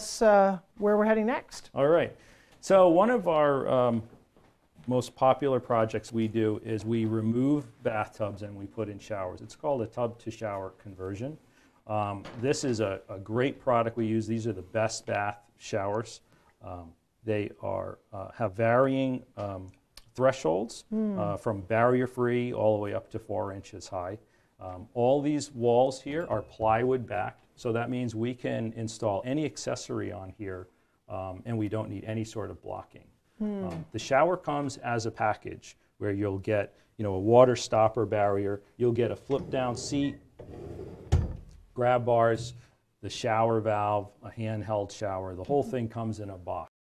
us uh, where we're heading next. All right. So, one of our um, most popular projects we do is we remove bathtubs and we put in showers. It's called a tub to shower conversion. Um, this is a, a, great product we use. These are the best bath showers. Um, they are, uh, have varying um, thresholds mm. uh, from barrier free all the way up to four inches high. Um, all these walls here are plywood backed, so that means we can install any accessory on here um, and we don't need any sort of blocking. Hmm. Um, the shower comes as a package where you'll get you know, a water stopper barrier, you'll get a flip down seat, grab bars, the shower valve, a handheld shower, the whole thing comes in a box.